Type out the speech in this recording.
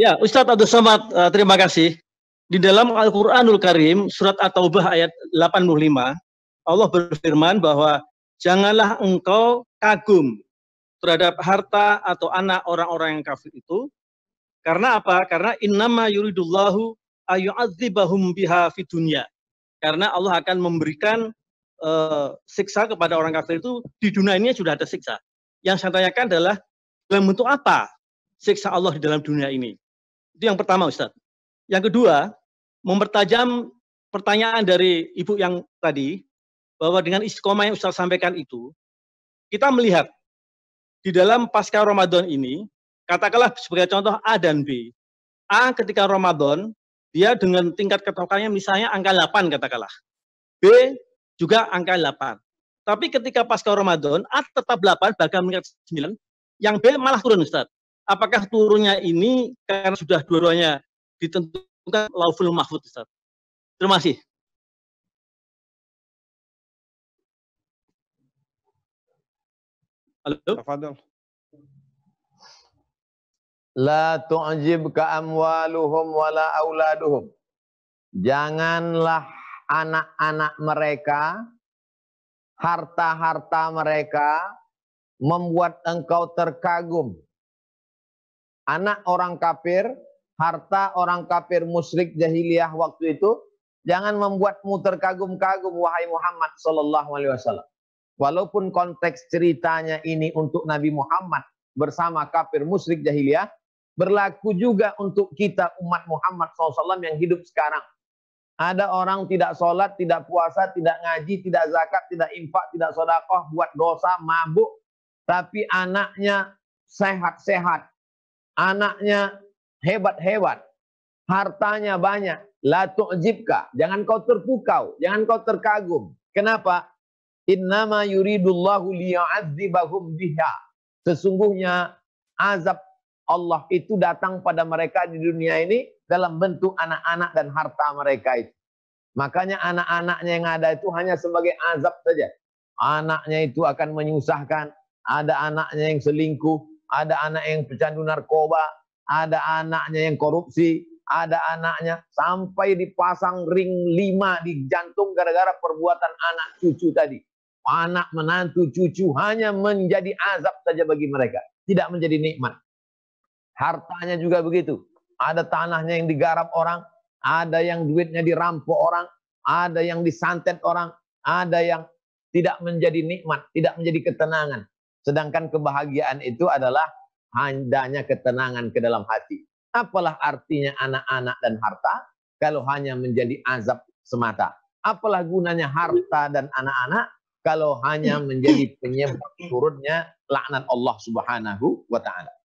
Ya, Ustadz Abdul Somad, eh, terima kasih. Di dalam Al-Quranul Karim, surat At-Taubah ayat 85, Allah berfirman bahwa janganlah engkau kagum terhadap harta atau anak orang-orang yang kafir itu. Karena apa? Karena innama yuridullahu ayu'adzibahum biha fidunya. Karena Allah akan memberikan uh, siksa kepada orang kafir itu di dunia ini sudah ada siksa. Yang saya tanyakan adalah dalam bentuk apa siksa Allah di dalam dunia ini? Itu yang pertama Ustadz. Yang kedua, mempertajam pertanyaan dari Ibu yang tadi, bahwa dengan istiqomah yang Ustadz sampaikan itu, kita melihat di dalam pasca Ramadan ini, katakanlah sebagai contoh A dan B. A ketika Ramadan, dia dengan tingkat ketokannya misalnya angka 8 katakanlah. B juga angka 8. Tapi ketika pasca Ramadan, A tetap 8, bahkan meningkat 9, yang B malah turun ustadz apakah turunnya ini karena sudah dua-duanya ditentukan lauful mahfud Ustaz? Terima kasih. Halo. Tafadhol. La ka amwaluhum la auladuhum. Janganlah anak-anak mereka, harta-harta mereka membuat engkau terkagum anak orang kafir, harta orang kafir musyrik jahiliyah waktu itu, jangan membuatmu terkagum-kagum wahai Muhammad sallallahu alaihi wasallam. Walaupun konteks ceritanya ini untuk Nabi Muhammad bersama kafir musyrik jahiliyah, berlaku juga untuk kita umat Muhammad SAW yang hidup sekarang. Ada orang tidak sholat, tidak puasa, tidak ngaji, tidak zakat, tidak infak, tidak sodakoh, buat dosa, mabuk. Tapi anaknya sehat-sehat, anaknya hebat-hebat, hartanya banyak, la tu'jibka, jangan kau terpukau, jangan kau terkagum. Kenapa? Innama yuridullahu liya'adzibahum biha. Sesungguhnya azab Allah itu datang pada mereka di dunia ini dalam bentuk anak-anak dan harta mereka itu. Makanya anak-anaknya yang ada itu hanya sebagai azab saja. Anaknya itu akan menyusahkan, ada anaknya yang selingkuh, ada anak yang pecandu narkoba, ada anaknya yang korupsi, ada anaknya sampai dipasang ring lima di jantung gara-gara perbuatan anak cucu tadi. Anak menantu cucu hanya menjadi azab saja bagi mereka, tidak menjadi nikmat. Hartanya juga begitu. Ada tanahnya yang digarap orang, ada yang duitnya dirampok orang, ada yang disantet orang, ada yang tidak menjadi nikmat, tidak menjadi ketenangan. Sedangkan kebahagiaan itu adalah hanya ketenangan ke dalam hati. Apalah artinya anak-anak dan harta kalau hanya menjadi azab semata? Apalah gunanya harta dan anak-anak kalau hanya menjadi penyebab turunnya laknat Allah Subhanahu wa taala.